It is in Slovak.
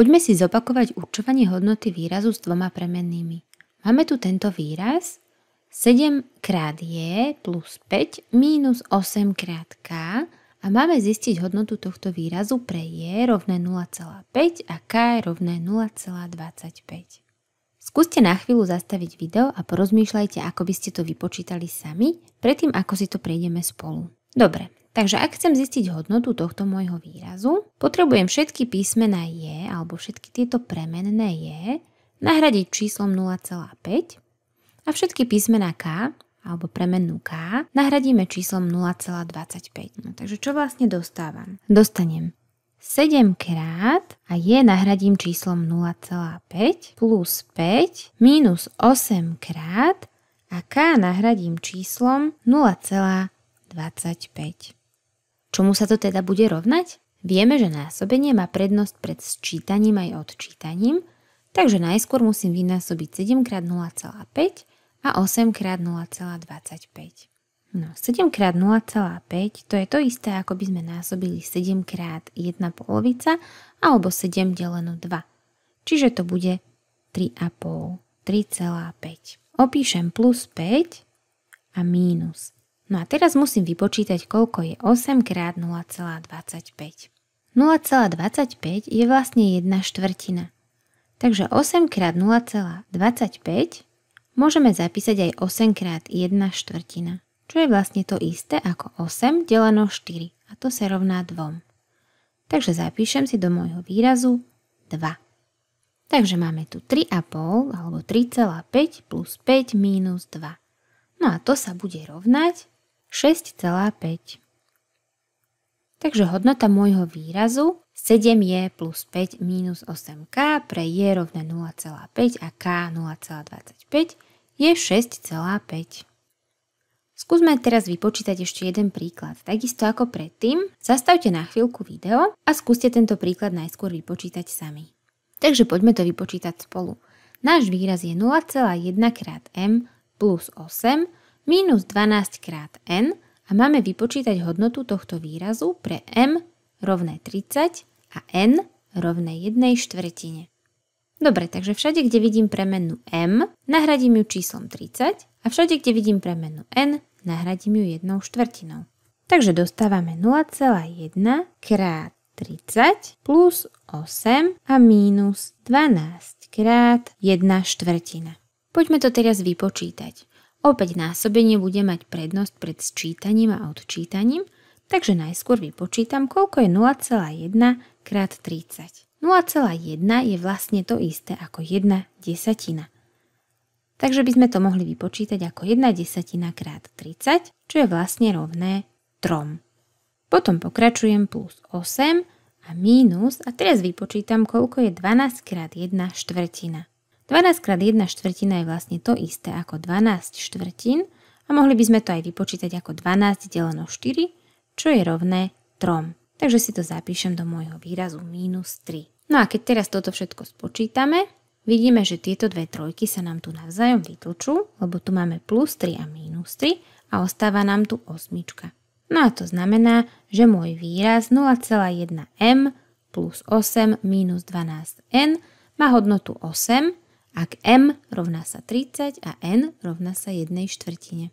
Poďme si zopakovať určovanie hodnoty výrazu s dvoma premennými. Máme tu tento výraz 7 krát j plus 5 mínus 8 krát k a máme zistiť hodnotu tohto výrazu pre j rovné 0,5 a k je rovné 0,25. Skúste na chvíľu zastaviť video a porozmýšľajte, ako by ste to vypočítali sami, predtým ako si to prejdeme spolu. Dobre, Takže ak chcem zistiť hodnotu tohto môjho výrazu, potrebujem všetky písmená je alebo všetky tieto premenné je nahradiť číslom 0,5 a všetky písmená k alebo premennú k nahradíme číslom 0,25. No, takže čo vlastne dostávam? Dostanem 7 krát a je nahradím číslom 0,5 plus 5 minus 8 krát a k nahradím číslom 0,25. Čomu sa to teda bude rovnať? Vieme, že násobenie má prednosť pred sčítaním aj odčítaním, takže najskôr musím vynásobiť 7 krát 0,5 a 8 krát 0,25. No, 7 krát 0,5 to je to isté, ako by sme násobili 7 krát 1 polovica alebo 7 deleno 2. Čiže to bude 3,5, 3,5. Opíšem plus 5 a mínus No a teraz musím vypočítať, koľko je 8 krát 0,25. 0,25 je vlastne 1 štvrtina. Takže 8 krát 0,25 môžeme zapísať aj 8 krát 1 štvrtina, čo je vlastne to isté ako 8 deleno 4 a to sa rovná 2. Takže zapíšem si do môjho výrazu 2. Takže máme tu 3,5 alebo 3,5 plus 5 mínus 2. No a to sa bude rovnať 6,5. Takže hodnota môjho výrazu 7 je plus 5 minus 8k pre je rovné 0,5 a k 0,25 je 6,5. Skúsme teraz vypočítať ešte jeden príklad. Takisto ako predtým, zastavte na chvíľku video a skúste tento príklad najskôr vypočítať sami. Takže poďme to vypočítať spolu. Náš výraz je 0,1 krát m plus 8 minus 12 krát n a máme vypočítať hodnotu tohto výrazu pre m rovné 30 a n rovné 1 štvrtine. Dobre, takže všade, kde vidím premenu m, nahradím ju číslom 30 a všade, kde vidím premenu n, nahradím ju 1 štvrtinou. Takže dostávame 0,1 krát 30 plus 8 a mínus 12 krát 1 štvrtina. Poďme to teraz vypočítať. Opäť násobenie bude mať prednosť pred sčítaním a odčítaním, takže najskôr vypočítam, koľko je 0,1 krát 30. 0,1 je vlastne to isté ako 1 desatina. Takže by sme to mohli vypočítať ako 1 desatina krát 30, čo je vlastne rovné 3. Potom pokračujem plus 8 a mínus a teraz vypočítam, koľko je 12 krát 1 štvrtina. 12 krát 1 štvrtina je vlastne to isté ako 12 štvrtín a mohli by sme to aj vypočítať ako 12 deleno 4, čo je rovné 3. Takže si to zapíšem do môjho výrazu minus 3. No a keď teraz toto všetko spočítame, vidíme, že tieto dve trojky sa nám tu navzájom vytlčú, lebo tu máme plus 3 a minus 3 a ostáva nám tu osmička. No a to znamená, že môj výraz 0,1m plus 8 minus 12n má hodnotu 8 ak m rovná sa 30 a n rovná sa 1 štvrtine.